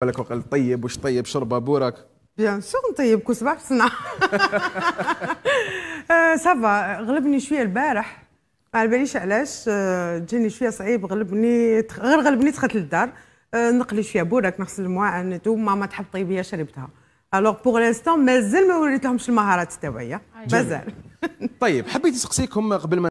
بالك وقال طيب وش طيب شربه بورك بيان سور نطيب كل صباح صنع سافا آه، غلبني شويه البارح ما باليش علاش آه، جاني شويه صعيب غلبني غير غلبني دخلت للدار آه، نقلي شويه بورك نغسل المواعن ماما تحب طيبيه شربتها الوغ بوغ لانستون مازال ما وريتهمش المهارات التوعيه مازال طيب حبيت نسقسيكم قبل ما